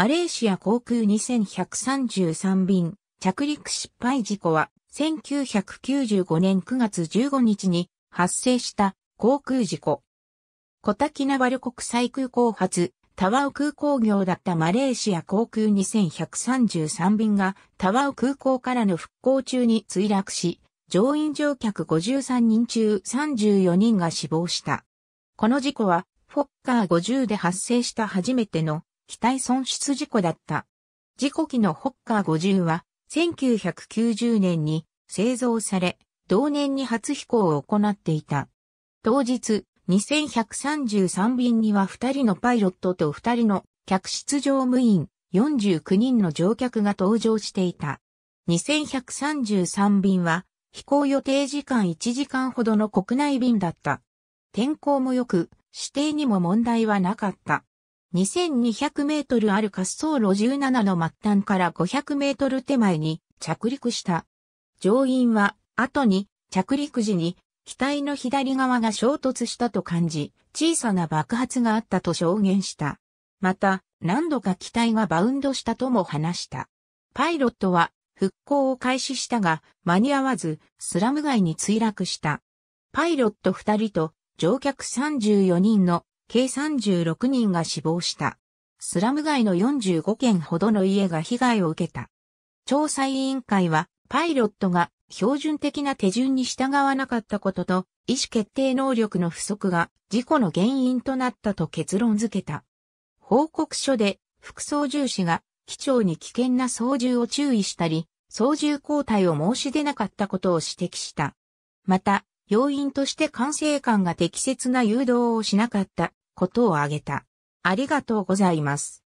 マレーシア航空2133便、着陸失敗事故は、1995年9月15日に発生した航空事故。コタキナバル国際空港発、タワオ空港業だったマレーシア航空2133便がタワオ空港からの復興中に墜落し、乗員乗客53人中34人が死亡した。この事故は、フォッカー50で発生した初めての機体損失事故だった。事故機のホッカー50は、1990年に製造され、同年に初飛行を行っていた。当日、2133便には2人のパイロットと2人の客室乗務員49人の乗客が搭乗していた。2133便は飛行予定時間1時間ほどの国内便だった。天候も良く、指定にも問題はなかった。2200メートルある滑走路17の末端から500メートル手前に着陸した。乗員は、後に着陸時に機体の左側が衝突したと感じ、小さな爆発があったと証言した。また、何度か機体がバウンドしたとも話した。パイロットは復興を開始したが、間に合わず、スラム街に墜落した。パイロット2人と乗客34人の計36人が死亡した。スラム街の45軒ほどの家が被害を受けた。調査委員会は、パイロットが標準的な手順に従わなかったことと、意思決定能力の不足が事故の原因となったと結論付けた。報告書で、副操縦士が機長に危険な操縦を注意したり、操縦交代を申し出なかったことを指摘した。また、要因として管制官が適切な誘導をしなかったことを挙げた。ありがとうございます。